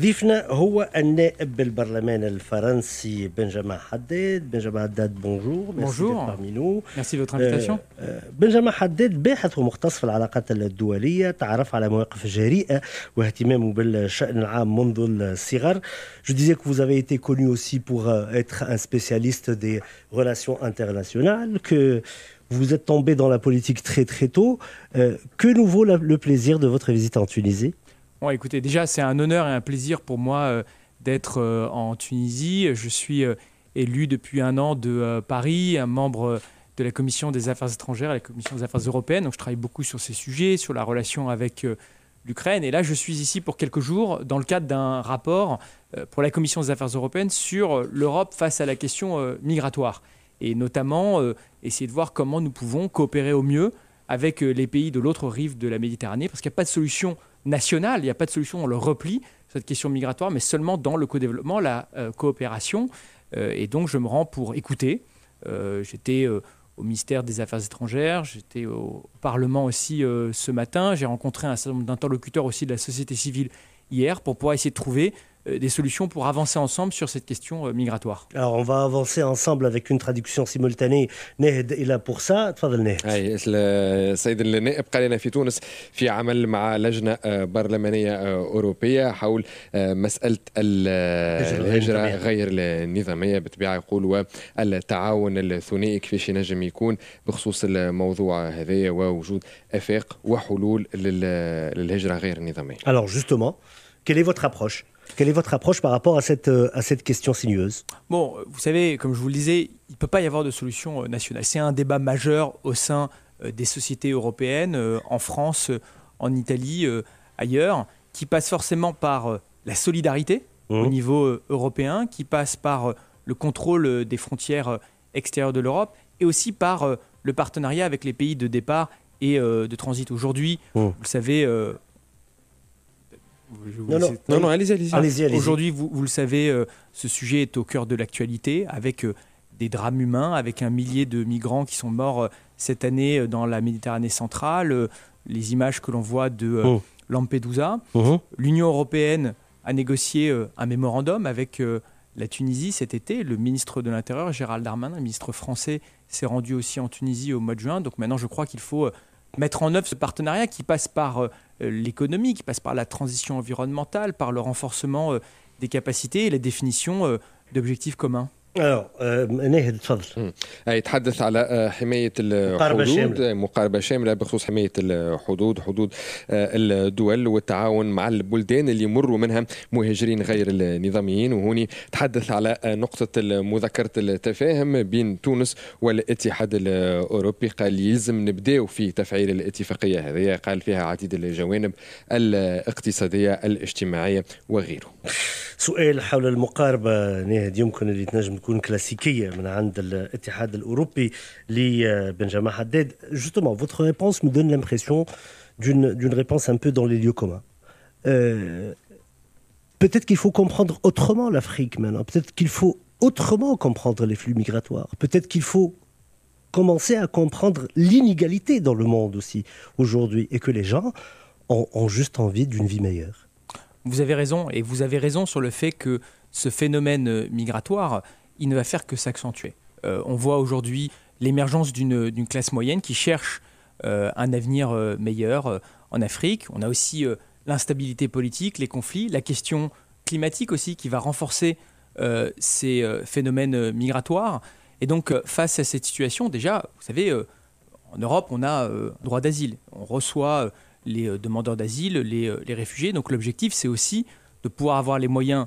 ضيفنا هو النائب بالبرلمان الفرنسي بنجامين حداد بنجامين حداد بونجور بونجور parmi nous de votre invitation euh, euh, بنجامين حداد باحث ومختص في العلاقات الدوليه تعرف على مواقف جريئه واهتمامه بالشان العام منذ الصغر Je disais que vous avez été connu aussi pour euh, être un spécialiste des relations internationales que vous êtes tombé dans la politique très très tôt. que nous vaut le plaisir de votre visite en Tunisie écoutez, déjà, c'est un honneur et un plaisir pour moi euh, d'être euh, en Tunisie. Je suis euh, élu depuis un an de Paris, un membre de la Commission des Affaires étrangères et la Commission des Affaires européennes. Donc, je travaille beaucoup sur ces sujets, sur la relation avec l'Ukraine. Et là, je suis ici pour quelques jours dans le cadre d'un rapport pour la Commission des Affaires européennes sur l'Europe face à la question migratoire. Et notamment, essayer de voir comment nous pouvons coopérer au mieux avec les pays de l'autre rive de la Méditerranée, parce qu'il n'y a pas de solution il n'y a pas de solution On le repli cette question migratoire, mais seulement dans le co-développement, la euh, coopération. Euh, et donc, je me rends pour écouter. Euh, j'étais au ministère des Affaires étrangères, j'étais au Parlement aussi ce matin. J'ai rencontré un certain nombre d'interlocuteurs aussi de la société civile hier pour pouvoir essayer de trouver euh, des solutions pour avancer ensemble sur cette question euh, migratoire Alors, on va avancer ensemble avec une traduction simultanée. Nehed est là pour ça. Tfadl Nehed. Oui, Saïd Lenné, il est là pour Tunis, qui a travaillé avec la Légion parlementaire européenne sur la question de l'Hégra, غير النظامية بطبيعة يقول والتعاون الثنائي كيفاش ينجم يكون بخصوص الموضوع هذا ووجود آفاق وحلول للهجرة غير النظامية. Alors justement, quelle est votre approche quelle est votre approche par rapport à cette, euh, à cette question sinueuse Bon, vous savez, comme je vous le disais, il ne peut pas y avoir de solution euh, nationale. C'est un débat majeur au sein euh, des sociétés européennes, en France, en Italie, ailleurs, qui passe forcément par la solidarité au mmh. niveau européen, qui passe par le contrôle des frontières extérieures de l'Europe et aussi par le partenariat avec les pays de départ et de transit. Aujourd'hui, mmh. vous le savez, non, non, allez-y, allez-y. Aujourd'hui, vous, vous, le savez, euh, ce sujet est au cœur de l'actualité, avec euh, des drames humains, avec un millier de migrants qui sont morts euh, cette année dans la Méditerranée centrale, les images que l'on voit de oh. Lampedusa. Oh, oh. L'Union européenne a négocié un mémorandum avec la Tunisie cet été. Le ministre de l'Intérieur, Gérald Darmanin, ministre français, s'est rendu aussi en Tunisie au mois de juin. Donc maintenant, je crois qu'il faut mettre en œuvre ce partenariat qui passe par euh, l'économie, qui passe par la transition environnementale, par le renforcement euh, des capacités et la définition euh, d'objectifs communs اه, آه، تفضل يتحدث على آه، حمايه الحدود آه، مقاربه شامله بخصوص حمايه الحدود حدود الدول والتعاون مع البلدان اللي يمروا منها مهاجرين غير النظاميين وهوني تحدث على نقطه مذكره التفاهم بين تونس والاتحاد الاوروبي قال يلزم نبداو في تفعيل الاتفاقيه هذه قال فيها عديد الجوانب الاقتصاديه الاجتماعيه وغيره سؤال حول المقاربه نهد يمكن اللي تنجم تكون كلاسيكيه de عند الاتحاد لبنجامين justement votre réponse me donne l'impression d'une d'une réponse un peu dans les lieux communs euh, peut-être qu'il faut comprendre autrement l'Afrique maintenant peut-être qu'il faut autrement comprendre les flux migratoires peut-être qu'il faut commencer à comprendre l'inégalité dans le monde aussi aujourd'hui et que les gens ont juste envie d'une vie meilleure vous avez raison, et vous avez raison sur le fait que ce phénomène migratoire il ne va faire que s'accentuer. Euh, on voit aujourd'hui l'émergence d'une classe moyenne qui cherche euh, un avenir euh, meilleur en Afrique. On a aussi l'instabilité politique, les conflits, la question climatique aussi qui va renforcer ces phénomènes migratoires. Et donc face à cette situation, déjà, vous savez, en Europe, on a droit d'asile. On reçoit les demandeurs d'asile, les réfugiés. Donc l'objectif, c'est aussi de pouvoir avoir les moyens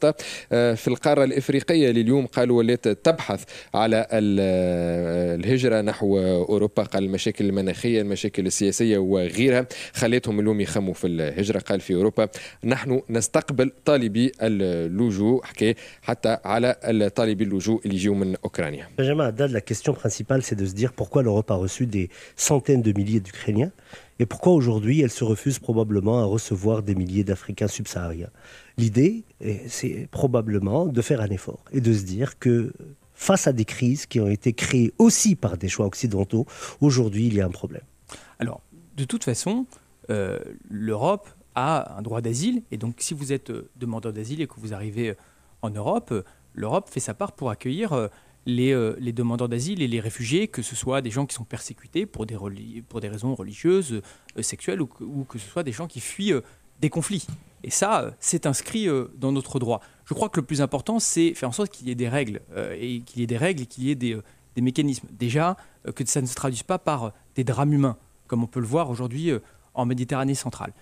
الوسطى آه، في القارة الإفريقية لليوم قالوا ولات تبحث على آه، الهجرة نحو أوروبا قال المشاكل المناخية المشاكل السياسية وغيرها خلتهم اليوم يخموا في الهجرة قال في أوروبا نحن نستقبل طالبي اللجوء حكي حتى على طالبي اللجوء اللي يجيو من أوكرانيا Benjamin Haddad, la question principale, c'est de se dire pourquoi l'Europe a reçu des centaines de milliers d'Ukrainiens et pourquoi aujourd'hui elle se refuse probablement à recevoir des milliers d'Africains subsahariens. L'idée, eh, c'est probablement de faire un effort et de se dire que face à des crises qui ont été créées aussi par des choix occidentaux, aujourd'hui, il y a un problème. Alors, de toute façon, euh, l'Europe a un droit d'asile, et donc si vous êtes euh, demandeur d'asile et que vous arrivez euh, en Europe, l'Europe fait sa part pour accueillir les, demandeurs d'asile et les réfugiés, que ce soit des gens qui sont persécutés pour des, raisons religieuses, sexuelles, ou que, ou que, ce soit des gens qui fuient des conflits. Et ça, euh, c'est inscrit euh, dans notre droit. Je crois que le plus important, c'est faire en sorte qu'il y ait des règles, euh, et qu'il y ait des règles et qu'il y ait des, mécanismes. Déjà, que ça ne se traduise pas par des drames humains, comme on peut le voir aujourd'hui en Méditerranée centrale.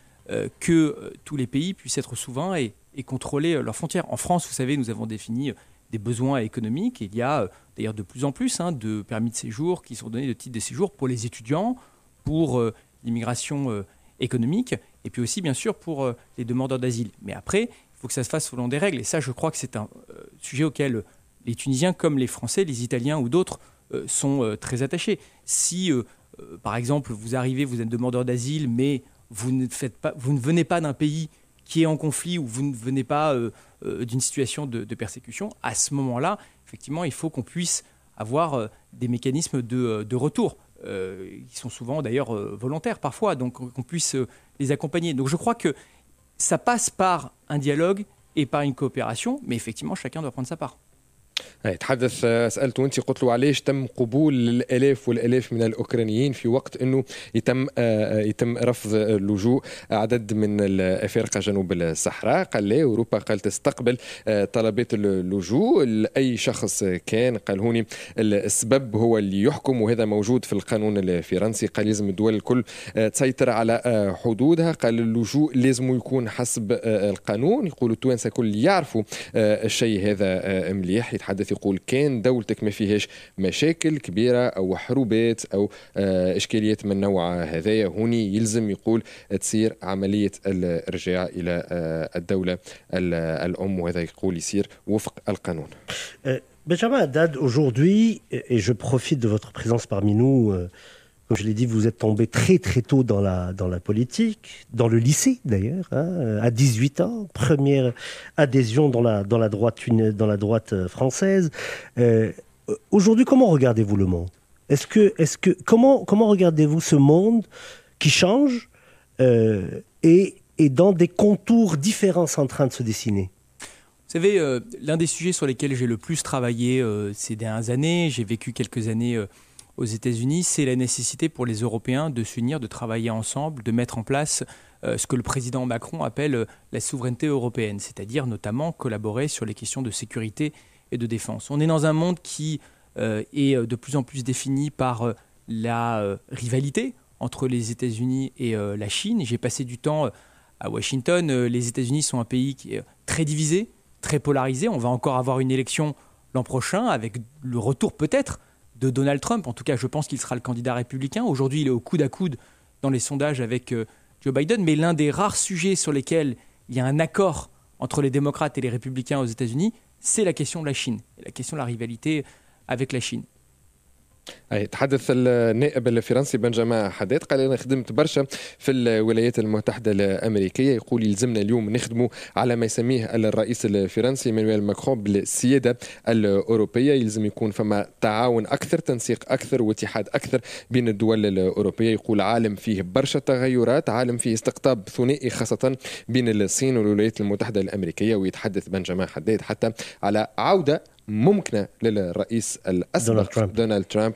que tous les pays puissent être souverains et, contrôler leurs frontières. En France, vous savez, nous avons défini des besoins économiques. Il y a d'ailleurs de plus en plus hein, de permis de séjour qui sont donnés de titres de séjour pour les étudiants, pour l'immigration économique et puis aussi bien sûr pour euh, les demandeurs d'asile. Mais après, il faut que ça se fasse selon des règles. Et ça, je crois que c'est un euh, sujet auquel euh, les Tunisiens, comme les Français, les Italiens ou d'autres, sont très attachés. Si, par exemple, vous arrivez, vous êtes demandeur d'asile, mais vous ne, faites pas, vous ne venez pas d'un pays qui est en conflit ou vous ne venez pas d'une situation de, persécution, à ce moment-là, effectivement, il faut qu'on puisse avoir des mécanismes de, de retour, qui sont souvent d'ailleurs volontaires parfois, donc qu'on puisse les accompagner. Donc je crois que ça passe par un dialogue et par une coopération, mais effectivement, chacun doit prendre sa part. يتحدث سألت وانت قلت له علاش تم قبول الالاف والالاف من الاوكرانيين في وقت انه يتم يتم رفض اللجوء عدد من الافارقه جنوب الصحراء قال لي اوروبا قالت تستقبل طلبات اللجوء لاي شخص كان قال هوني السبب هو اللي يحكم وهذا موجود في القانون الفرنسي قال لازم الدول الكل تسيطر على حدودها قال اللجوء لازم يكون حسب القانون يقولوا التوانسه كل يعرفوا الشيء هذا مليح الحدث يقول كان دولتك ما فيهاش مشاكل كبيرة أو حروبات أو آه، إشكاليات من نوع هذايا هوني يلزم يقول تصير عملية الرجاع إلى آه، الدولة الأم وهذا يقول يصير وفق القانون euh، Benjamin Haddad, aujourd'hui, et je profite de votre présence parmi nous, euh, Comme je l'ai dit, vous êtes tombé très très tôt dans la, dans la politique, dans le lycée d'ailleurs, hein, euh, à 18 ans, première adhésion dans la, dans la, droite, une, dans la droite euh, française. Euh, aujourd'hui, comment regardez-vous le monde est-ce que, est-ce que, comment, comment regardez-vous ce monde qui change et, et, dans des contours différents en train de se dessiner vous savez, l'un des sujets sur lesquels j'ai le plus travaillé ces dernières années, j'ai vécu quelques années aux États-Unis, c'est la nécessité pour les Européens de s'unir, de travailler ensemble, de mettre en place euh, ce que le président Macron appelle euh, la souveraineté européenne, c'est-à-dire notamment collaborer sur les questions de sécurité et de défense. On est dans un monde qui euh, est de plus en plus défini par la rivalité entre les États-Unis et la Chine. J'ai passé du temps à Washington. les États-Unis sont un pays qui est très divisé, très polarisé. On va encore avoir une élection l'an prochain avec le retour peut-être de Donald Trump. En tout cas, je pense qu'il sera le candidat républicain. Aujourd'hui, il est au coude à coude dans les sondages avec euh, Joe Biden, mais l'un des rares sujets sur lesquels il y a un accord entre les démocrates et les républicains aux États-Unis, c'est la question de la Chine, et la question de la rivalité avec la Chine. أي تحدث النائب الفرنسي بنجاما حداد قال أنا خدمت برشا في الولايات المتحدة الأمريكية يقول يلزمنا اليوم نخدموا على ما يسميه الرئيس الفرنسي مانويل ماكرون بالسيادة الأوروبية يلزم يكون فما تعاون أكثر تنسيق أكثر واتحاد أكثر بين الدول الأوروبية يقول عالم فيه برشا تغيرات عالم فيه استقطاب ثنائي خاصة بين الصين والولايات المتحدة الأمريكية ويتحدث بنجاما حداد حتى على عودة ممكنه للرئيس الاسبق دونالد ترامب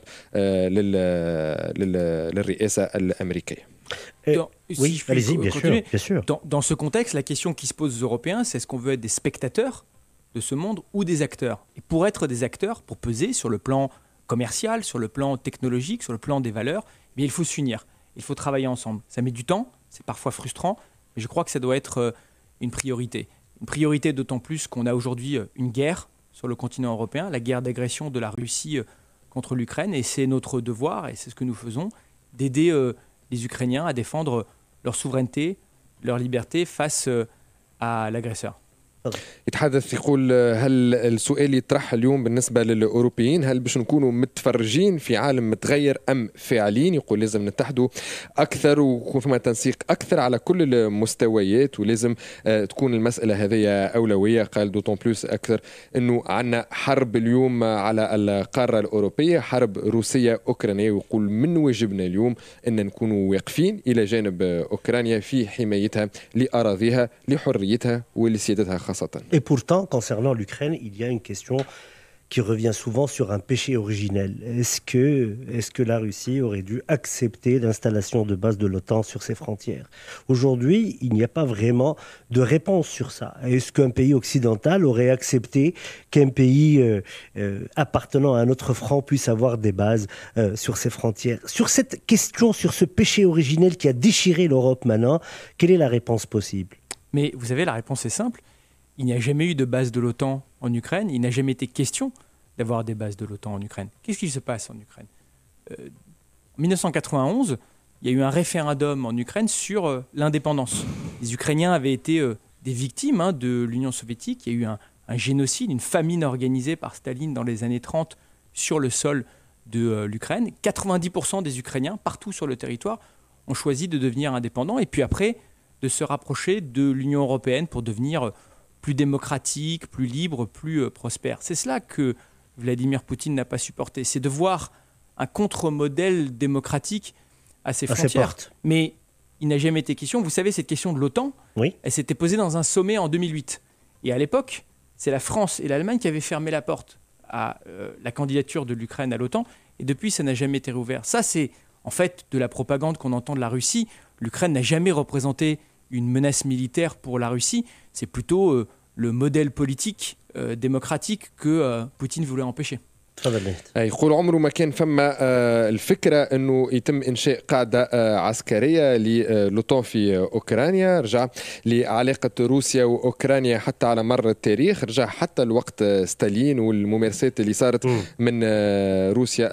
Dans, oui, allez-y, bien sûr, Dans, ce contexte, la question qui se pose aux Européens, c'est est-ce qu'on veut être des spectateurs de ce monde ou des acteurs Et pour être des acteurs, pour peser sur le plan commercial, sur le plan technologique, sur le plan des valeurs, eh il faut s'unir, il faut travailler ensemble. Ça met du temps, c'est parfois frustrant, mais je crois que ça doit être euh, une priorité. Une priorité d'autant plus qu'on a aujourd'hui euh, une guerre sur le continent européen, la guerre d'agression de la Russie euh, contre l'Ukraine. Et c'est notre devoir, et c'est ce que nous faisons, d'aider euh, les Ukrainiens à défendre leur souveraineté, leur liberté face euh, à l'agresseur. يتحدث يقول هل السؤال يطرح اليوم بالنسبه للاوروبيين هل باش نكونوا متفرجين في عالم متغير ام فاعلين يقول لازم نتحدوا اكثر ويكون فيما تنسيق اكثر على كل المستويات ولازم آه، تكون المساله هذه اولويه قال دوتون بلوس اكثر انه عندنا حرب اليوم على القاره الاوروبيه حرب روسيه اوكرانيه ويقول من واجبنا اليوم ان نكونوا واقفين الى جانب اوكرانيا في حمايتها لاراضيها لحريتها ولسيادتها خاصة Et pourtant, concernant l'Ukraine, il y a une question qui revient souvent sur un péché originel. Est-ce que, est que la Russie aurait dû accepter l'installation de bases de l'OTAN sur ses frontières Aujourd'hui, il n'y a pas vraiment de réponse sur ça. Est-ce qu'un pays occidental aurait accepté qu'un pays euh, euh, appartenant à un autre franc puisse avoir des bases euh, sur ses frontières Sur cette question, sur ce péché originel qui a déchiré l'Europe maintenant, quelle est la réponse possible Mais vous savez, la réponse est simple il n'y a jamais eu de base de l'OTAN en Ukraine. Il n'a jamais été question d'avoir des bases de l'OTAN en Ukraine. Qu'est-ce qui se passe en Ukraine euh, En 1991, il y a eu un référendum en Ukraine sur euh, l'indépendance. Les Ukrainiens avaient été euh, des victimes hein, de l'Union soviétique. Il y a eu un, un, génocide, une famine organisée par Staline dans les années 30 sur le sol de l'Ukraine. 90% des Ukrainiens, partout sur le territoire, ont choisi de devenir indépendants et puis après de se rapprocher de l'Union européenne pour devenir plus démocratique, plus libre, plus euh, prospère. C'est cela que Vladimir Poutine n'a pas supporté, c'est de voir un contre-modèle démocratique à ses frontières. Mais il n'a jamais été question, vous savez, cette question de l'OTAN, oui. elle s'était posée dans un sommet en 2008. Et à l'époque, c'est la France et l'Allemagne qui avaient fermé la porte à euh, la candidature de l'Ukraine à l'OTAN, et depuis, ça n'a jamais été rouvert. Ça, c'est en fait de la propagande qu'on entend de la Russie. L'Ukraine n'a jamais représenté une menace militaire pour la Russie c'est plutôt euh, le modèle politique euh, démocratique que euh, Poutine voulait empêcher. تفضل يقول عمره ما كان فما آه، الفكره انه يتم انشاء قاعده آه، عسكريه للوطن آه، في اوكرانيا رجع لعلاقه روسيا واوكرانيا حتى على مر التاريخ رجع حتى لوقت ستالين والممارسات اللي صارت من روسيا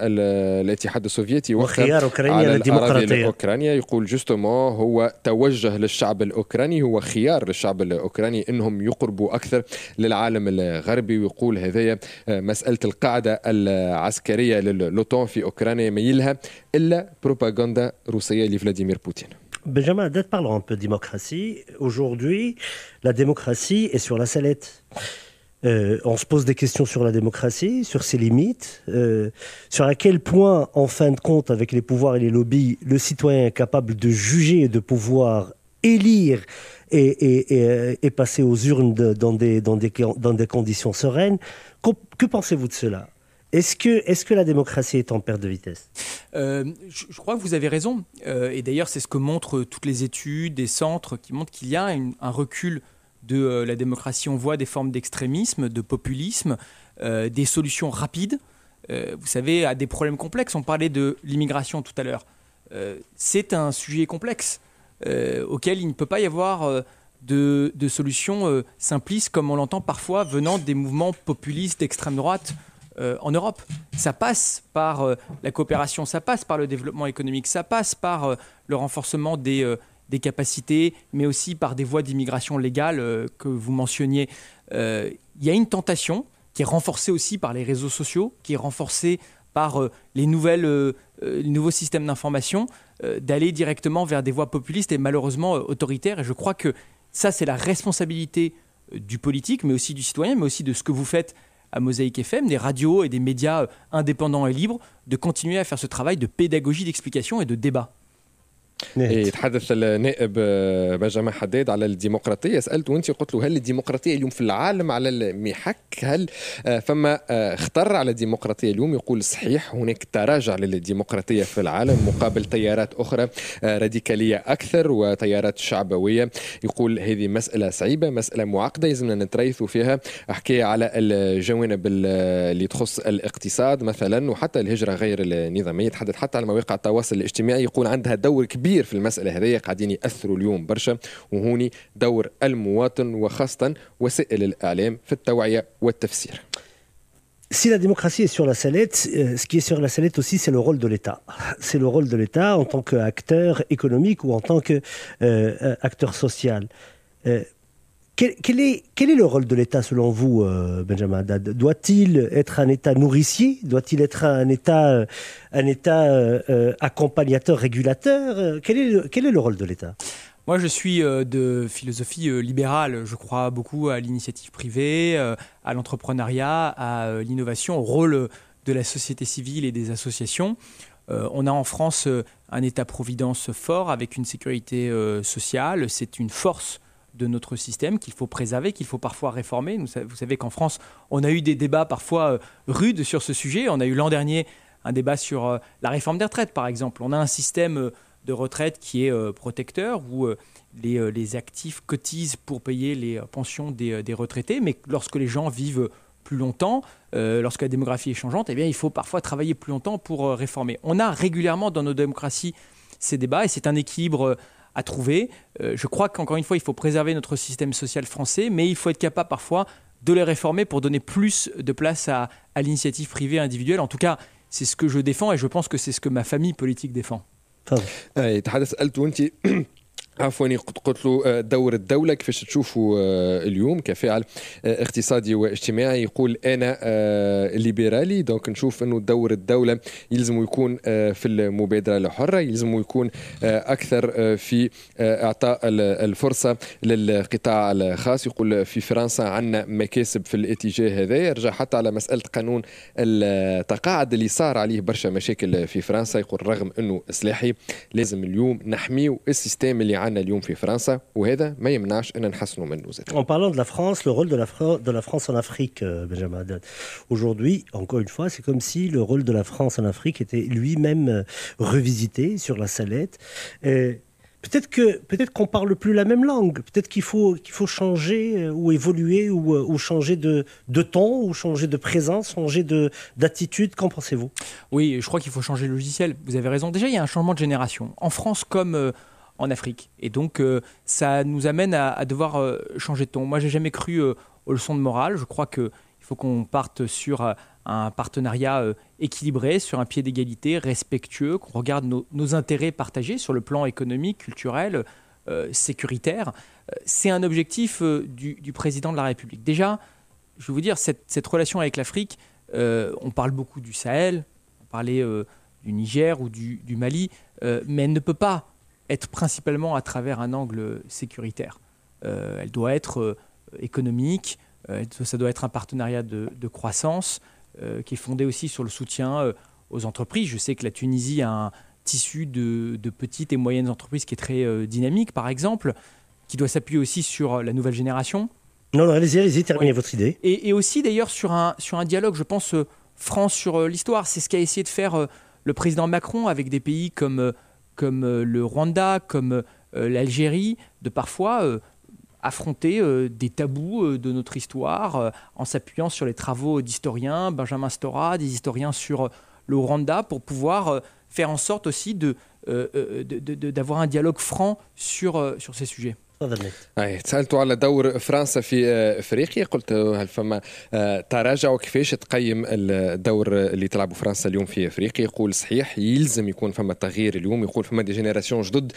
الاتحاد السوفيتي وخيار اوكرانيا للديمقراطيه اوكرانيا يقول جوستومون هو توجه للشعب الاوكراني هو خيار للشعب الاوكراني انهم يقربوا اكثر للعالم الغربي ويقول هذايا مساله القاعده العسكرية للوتان في أوكرانيا la propagande بروباغندا et vladimir بوتين Benjamin parlons un peu de démocratie. Aujourd'hui, la démocratie est sur la sellette. Euh, on se pose des questions sur la démocratie, sur ses limites, euh, sur à quel point, en fin de compte, avec les pouvoirs et les lobbies, le citoyen est capable de juger et de pouvoir élire et, passer aux urnes dans, des, dans, des, dans des conditions sereines. que pensez-vous de cela est-ce que, la démocratie est en perte de vitesse euh, je, crois que vous avez raison. Euh, et d'ailleurs, c'est ce que montrent euh, toutes les études des centres qui montrent qu'il y a un recul de la démocratie. On voit des formes d'extrémisme, de populisme, des solutions rapides, vous savez, à des problèmes complexes. On parlait de l'immigration tout à l'heure. c'est un sujet complexe auquel il ne peut pas y avoir de, de solution comme on l'entend parfois venant des mouvements populistes d'extrême droite. Euh, en Europe. Ça passe par euh, la coopération, ça passe par le développement économique, ça passe par euh, le renforcement des, capacités, mais aussi par des voies d'immigration légales que vous mentionniez. Il y a une tentation qui est renforcée aussi par les réseaux sociaux, qui est renforcée par les, nouvelles, nouveaux systèmes d'information, d'aller directement vers des voies populistes et malheureusement autoritaires. Et je crois que ça, c'est la responsabilité du politique, mais aussi du citoyen, mais aussi de ce que vous faites à Mosaïque FM, des radios et des médias euh, indépendants et libres, de continuer à faire ce travail de pédagogie d'explication et de débat يتحدث النائب آه، بنجامين حداد على الديمقراطيه سالت وانت قلت له هل الديمقراطيه اليوم في العالم على المحك هل آه، فما آه، خطر على الديمقراطيه اليوم يقول صحيح هناك تراجع للديمقراطيه في العالم مقابل تيارات اخرى راديكاليه اكثر وتيارات شعبويه يقول هذه مساله صعيبه مساله معقده يلزمنا نتريثوا فيها حكايه على الجوانب اللي تخص الاقتصاد مثلا وحتى الهجره غير النظاميه يتحدث حتى على مواقع التواصل الاجتماعي يقول عندها دور كبير كبير في المساله هذه قاعدين ياثروا اليوم برشا وهوني دور المواطن وخاصه وسائل الاعلام في التوعيه والتفسير Si la démocratie est sur la sellette, ce qui est sur la sellette aussi, c'est le rôle de l'État. C'est le rôle de l'État en tant qu'acteur économique ou en tant qu'acteur euh, social. Euh, Quel, est, le rôle de l'État selon vous, euh, Benjamin Haddad Doit-il être un État nourricier Doit-il être un État, euh, un État euh, accompagnateur, régulateur quel est, le rôle de l'État moi, je suis de philosophie libérale. Je crois beaucoup à l'initiative privée, à l'entrepreneuriat, à l'innovation, au rôle de la société civile et des associations. on a en France un État-providence fort avec une sécurité sociale. C'est une force de notre système qu'il faut préserver, qu'il faut parfois réformer. Vous savez, qu'en France, on a eu des débats parfois euh, rudes sur ce sujet. On a eu l'an dernier un débat sur euh, la réforme des retraites, par exemple. On a un système euh, de retraite qui est protecteur, où les, actifs cotisent pour payer les pensions des, retraités, mais lorsque les gens vivent plus longtemps, lorsque la démographie est changeante, eh bien, il faut parfois travailler plus longtemps pour réformer. On a régulièrement dans nos démocraties ces débats, et c'est un équilibre à trouver. je crois qu'encore une fois, il faut préserver notre système social français, mais il faut être capable parfois de les réformer pour donner plus de place à, à l'initiative privée individuelle. En tout cas, c'est ce que je défends et je pense que c'est ce que ma famille politique défend. عفوا قلت له آه، دور الدولة كيفاش تشوفوا آه، اليوم كفاعل آه، اقتصادي واجتماعي يقول أنا ليبرالي دونك نشوف أنه دور الدولة يلزم يكون في المبادرة الحرة يلزم يكون أكثر في إعطاء الفرصة للقطاع الخاص يقول في فرنسا عندنا مكاسب في الاتجاه هذا يرجع حتى على مسألة قانون التقاعد اللي صار عليه برشا مشاكل في فرنسا يقول رغم أنه سلاحي لازم اليوم نحميو السيستم اللي عندنا En parlant de la France, le rôle de la, France en Afrique, euh, Benjamin Haddad, aujourd'hui, encore une fois, c'est comme si le rôle de la France en Afrique était lui-même euh, revisité sur la salette. Peut-être que peut-être qu'on parle plus la même langue. Peut-être qu'il faut qu'il faut changer euh, ou évoluer ou, changer de, de, ton ou changer de présence, changer de d'attitude. Qu'en pensez-vous Oui, je crois qu'il faut changer le logiciel. Vous avez raison. Déjà, il y a un changement de génération en France comme en Afrique. Et donc, euh, ça nous amène à, devoir euh, changer de ton. Moi, j'ai jamais cru euh, aux leçons de morale. Je crois qu'il faut qu'on parte sur un partenariat équilibré, sur un pied d'égalité, respectueux, qu'on regarde nos, intérêts partagés sur le plan économique, culturel, sécuritaire. C'est un objectif du, président de la République. Déjà, je vais vous dire, cette, relation avec l'Afrique, on parle beaucoup du Sahel, on parlait du Niger ou du Mali, mais elle ne peut pas être principalement à travers un angle sécuritaire. Euh, elle doit être euh, économique, euh, ça doit être un partenariat de, croissance qui est fondé aussi sur le soutien aux entreprises. Je sais que la Tunisie a un tissu de, petites et moyennes entreprises qui est très dynamique, par exemple, qui doit s'appuyer aussi sur la nouvelle génération. Non, non allez-y, terminez votre idée. Et, aussi d'ailleurs sur un, sur un dialogue, je pense, France sur l'histoire. C'est ce qu'a essayé de faire le président Macron avec des pays comme comme euh, le Rwanda, comme euh, l'Algérie, de parfois euh, affronter des tabous de notre histoire en s'appuyant sur les travaux d'historiens, Benjamin Stora, des historiens sur le Rwanda, pour pouvoir faire en sorte aussi d'avoir de, un dialogue franc sur, sur ces sujets. تفضل اي سالته على دور فرنسا في آه، افريقيا قلت آه، هل فما آه، تراجع وكيفاش تقيم الدور اللي تلعبه فرنسا اليوم في افريقيا يقول صحيح يلزم يكون فما تغيير اليوم يقول فما دي جينيراسيون جدد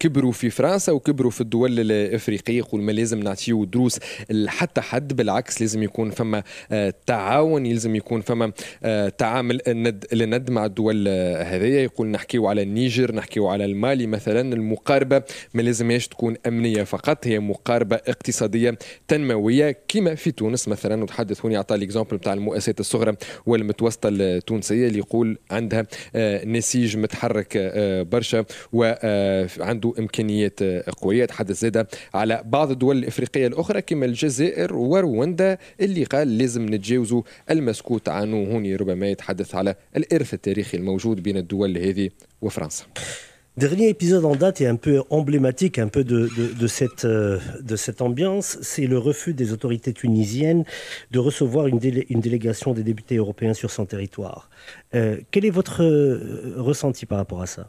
كبروا في فرنسا وكبروا في الدول الافريقيه يقول ما لازم نعطيو دروس حتى حد بالعكس لازم يكون فما تعاون يلزم يكون فما تعامل الند لند مع الدول هذه يقول نحكيو على النيجر نحكيو على المالي مثلا المقاربه ما لازمهاش تكون أمن أمنية فقط هي مقاربة اقتصادية تنموية كما في تونس مثلا وتحدث هوني يعطى الإكزامبل بتاع المؤسسات الصغرى والمتوسطة التونسية اللي يقول عندها آه، نسيج متحرك آه، برشا وعنده آه، إمكانيات قوية تحدث زادة على بعض الدول الإفريقية الأخرى كما الجزائر ورواندا اللي قال لازم نتجاوزوا المسكوت عنه هوني ربما يتحدث على الإرث التاريخي الموجود بين الدول هذه وفرنسا Dernier épisode en date et un peu emblématique, un peu de, de, cette, euh, de cette ambiance, c'est le refus des autorités tunisiennes de recevoir une, une délégation des députés européens sur son territoire. Euh, quel est votre euh, ressenti par rapport à ça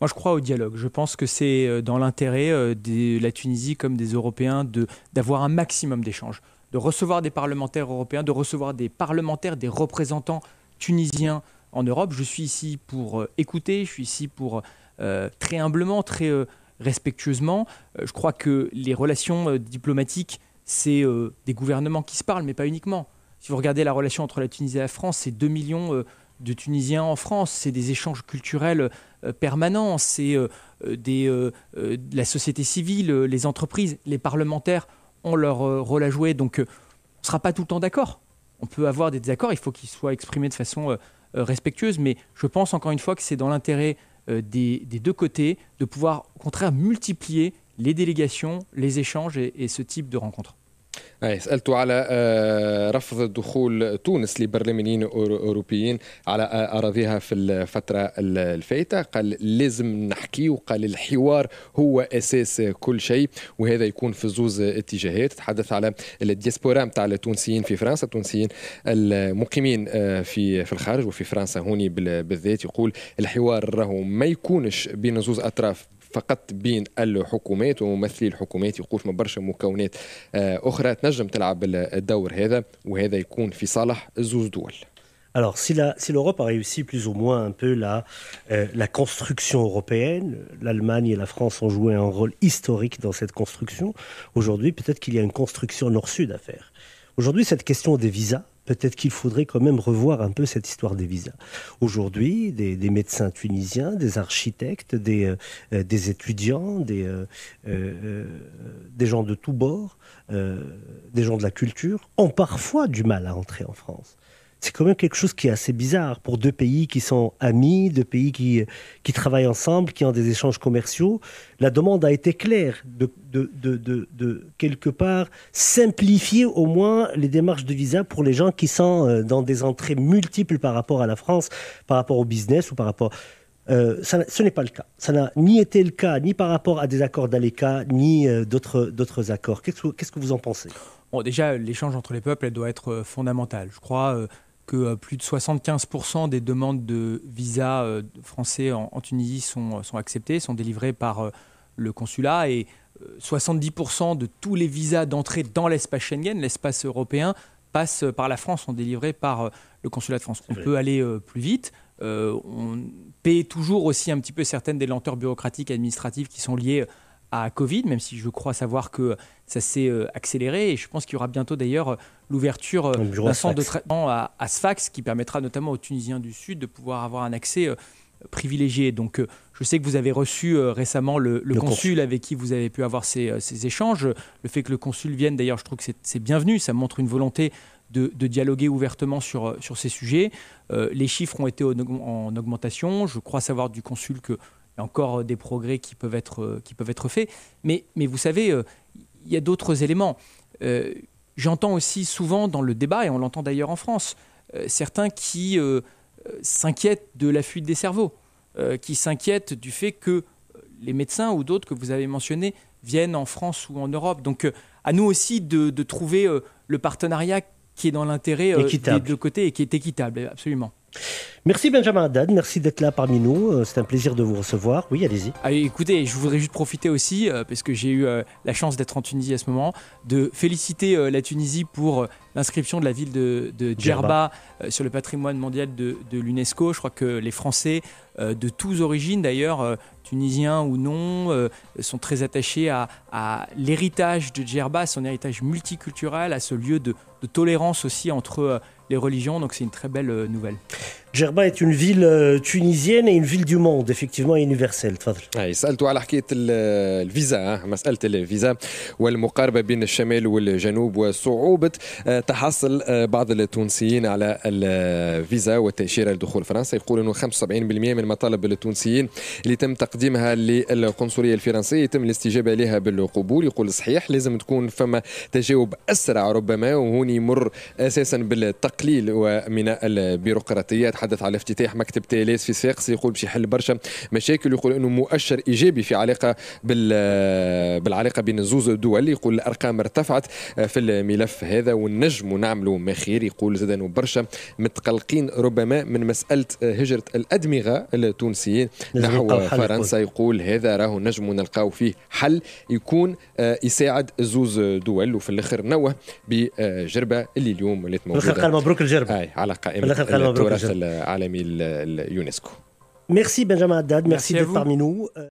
moi, je crois au dialogue. Je pense que c'est dans l'intérêt de la Tunisie comme des Européens d'avoir un maximum d'échanges, de recevoir des parlementaires européens, de recevoir des parlementaires, des représentants tunisiens en Europe. Je suis ici pour écouter, je suis ici pour euh, très humblement, très euh, respectueusement. Euh, je crois que les relations diplomatiques, c'est des gouvernements qui se parlent, mais pas uniquement. Si vous regardez la relation entre la Tunisie et la France, c'est 2 millions de Tunisiens en France, c'est des échanges culturels permanents, c'est la société civile, les entreprises, les parlementaires ont leur rôle à jouer. Donc on ne sera pas tout le temps d'accord. On peut avoir des désaccords, il faut qu'ils soient exprimés de façon respectueuse, mais je pense encore une fois que c'est dans l'intérêt euh, des, deux côtés, de pouvoir au contraire multiplier les délégations, les échanges et, et ce type de rencontres. أي سألت على آه، رفض دخول تونس لبرلمانيين أوروبيين على آه، أراضيها في الفترة الفايتة قال لازم نحكي وقال الحوار هو أساس كل شيء وهذا يكون في زوز اتجاهات تحدث على الدياسبورا نتاع التونسيين في فرنسا التونسيين المقيمين آه، في في الخارج وفي فرنسا هوني بالذات يقول الحوار راهو ما يكونش بين زوز أطراف Alors, si l'Europe a réussi plus ou moins un peu la, euh, la construction européenne, l'Allemagne et la France ont joué un rôle historique dans cette construction. Aujourd'hui, peut-être qu'il y a une construction nord-sud à faire. Aujourd'hui, cette question des visas, peut-être qu'il faudrait quand même revoir un peu cette histoire des visas. Aujourd'hui, des, médecins tunisiens, des architectes, des, euh, euh, étudiants, des, euh, des gens de tous bords, des gens de la culture, ont parfois du mal à entrer en France c'est quand même quelque chose qui est assez bizarre pour deux pays qui sont amis, deux pays qui, qui travaillent ensemble, qui ont des échanges commerciaux. La demande a été claire de, de, de, de, quelque part simplifier au moins les démarches de visa pour les gens qui sont euh, dans des entrées multiples par rapport à la France, par rapport au business ou par rapport... Euh, ça, ce n'est pas le cas. Ça n'a ni été le cas, ni par rapport à des accords d'ALECA, ni euh, d'autres d'autres accords. Qu'est-ce que vous en pensez bon, Déjà, l'échange entre les peuples, elle doit être fondamentale. Je crois, euh, que euh, plus de 75% des demandes de visa euh, français en, Tunisie sont, euh, sont, acceptées, sont délivrées par le consulat et 70% de tous les visas d'entrée dans l'espace Schengen, l'espace européen, passent par la France, sont délivrés par le consulat de France. On peut aller plus vite. on paie toujours aussi un petit peu certaines des lenteurs bureaucratiques administratives qui sont liées à Covid, même si je crois savoir que ça s'est euh, accéléré. Et je pense qu'il y aura bientôt d'ailleurs euh, l'ouverture euh, d'un centre de traitement à, Sfax qui permettra notamment aux Tunisiens du Sud de pouvoir avoir un accès privilégié. Donc, je sais que vous avez reçu récemment le, consul, avec qui vous avez pu avoir ces, échanges. Le fait que le consul vienne, d'ailleurs, je trouve que c'est bienvenu. Ça montre une volonté de, dialoguer ouvertement sur, ces sujets. les chiffres ont été en augmentation. Je crois savoir du consul que y a encore euh, des progrès qui peuvent être, euh, qui peuvent être faits. Mais, mais vous savez, euh, il y a d'autres éléments. J'entends aussi souvent dans le débat, et on l'entend d'ailleurs en France, certains qui s'inquiètent de la fuite des cerveaux, qui s'inquiètent du fait que les médecins ou d'autres que vous avez mentionnés viennent en France ou en Europe. Donc à nous aussi de, de trouver le partenariat qui est dans l'intérêt des deux côtés et qui est équitable, absolument. Merci Benjamin Haddad, merci d'être là parmi nous. Euh, c'est un plaisir de vous recevoir. Oui, allez-y. Ah, écoutez, je voudrais juste profiter aussi, euh, parce que j'ai eu euh, la chance d'être en Tunisie à ce moment, de féliciter la Tunisie pour l'inscription de la ville de, Djerba sur le patrimoine mondial de, l'UNESCO. Je crois que les Français, de tous origines d'ailleurs, tunisiens ou non, sont très attachés à, l'héritage de Djerba, son héritage multiculturel, à ce lieu de, de tolérance aussi entre les religions. Donc c'est une très belle euh, nouvelle. جربا هي une ville euh, tunisienne et une ville du monde effectivement universelle تفضل اي سالته على حكايه الفيزا آه، مساله الفيزا والمقاربه بين الشمال والجنوب وصعوبه آه، تحصل آه، بعض التونسيين على الفيزا والتاشيره لدخول فرنسا يقول انه 75% من مطالب التونسيين اللي تم تقديمها للقنصليه الفرنسيه يتم الاستجابه لها بالقبول يقول صحيح لازم تكون فما تجاوب اسرع ربما وهون يمر اساسا بالتقليل ومن البيروقراطيات يتحدث على افتتاح مكتب تيليس في صفاقس يقول باش يحل برشا مشاكل يقول انه مؤشر ايجابي في علاقه بال بالعلاقه بين زوز الدول يقول الارقام ارتفعت في الملف هذا والنجم نعملوا ما خير يقول زاد انه برشا متقلقين ربما من مساله هجره الادمغه التونسيين نحو فرنسا يقول هذا راهو نجم نلقاو فيه حل يكون آه، يساعد زوز دول وفي الاخر نوه بجربه اللي اليوم ولات موجوده في الاخر قال مبروك الجربه اي على قائمه في الاخر قال مبروك الجربه Euh, à de euh, UNESCO. Merci Benjamin Haddad, merci d'être parmi nous. Euh,